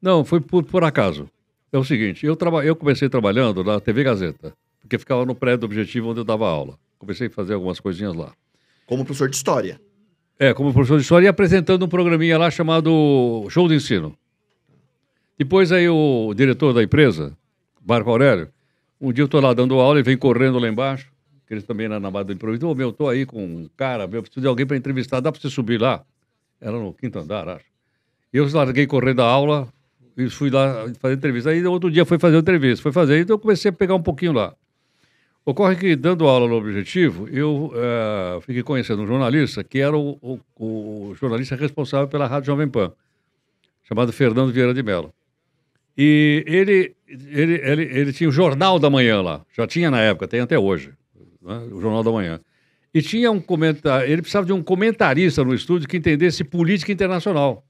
Não, foi por, por acaso. É o seguinte, eu, traba... eu comecei trabalhando na TV Gazeta, porque ficava no prédio do Objetivo onde eu dava aula. Comecei a fazer algumas coisinhas lá. Como professor de história. É, como professor de história e apresentando um programinha lá chamado Show de Ensino. Depois aí o diretor da empresa, Marco Aurélio, um dia eu estou lá dando aula e vem correndo lá embaixo, que ele também era na base do improviso. Ô, oh, meu, eu tô aí com um cara, meu, preciso de alguém para entrevistar, dá para você subir lá? Era no quinto andar, acho. Eu larguei correndo a aula, fui lá fazer entrevista. Aí outro dia foi fazer entrevista, foi fazer, então eu comecei a pegar um pouquinho lá. Ocorre que, dando aula no Objetivo, eu é, fiquei conhecendo um jornalista que era o, o, o, jornalista responsável pela Rádio Jovem Pan, chamado Fernando Vieira de Mello. E ele, ele, ele, ele tinha o Jornal da Manhã lá, já tinha na época, tem até hoje, né? o Jornal da Manhã. E tinha um comentar, ele precisava de um comentarista no estúdio que entendesse política internacional.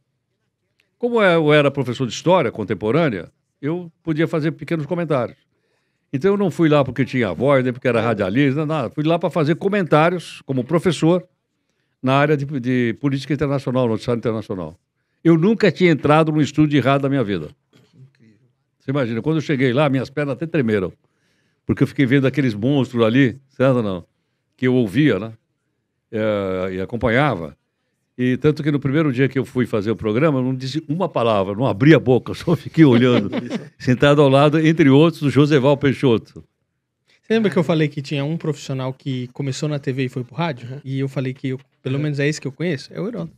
Como é, eu era professor de história contemporânea, eu podia fazer pequenos comentários. Então eu não fui lá porque tinha voz, nem porque era radialista, nada. Fui lá para fazer comentários como professor na área de, de política internacional, noticiário internacional. Eu nunca tinha entrado num estúdio de rádio na minha vida. Incrível. Você imagina, quando eu cheguei lá, minhas pernas até tremeram. Porque eu fiquei vendo aqueles monstros ali, certo ou não? Que eu ouvia, né? É, e acompanhava. E tanto que no primeiro dia que eu fui fazer o programa, eu não disse uma palavra, não abri a boca, só fiquei olhando, sentado ao lado, entre outros, do Joseval Peixoto. Você lembra que eu falei que tinha um profissional que começou na TV e foi pro rádio? Uhum. E eu falei que, eu, pelo menos é esse que eu conheço, é o Heródoto.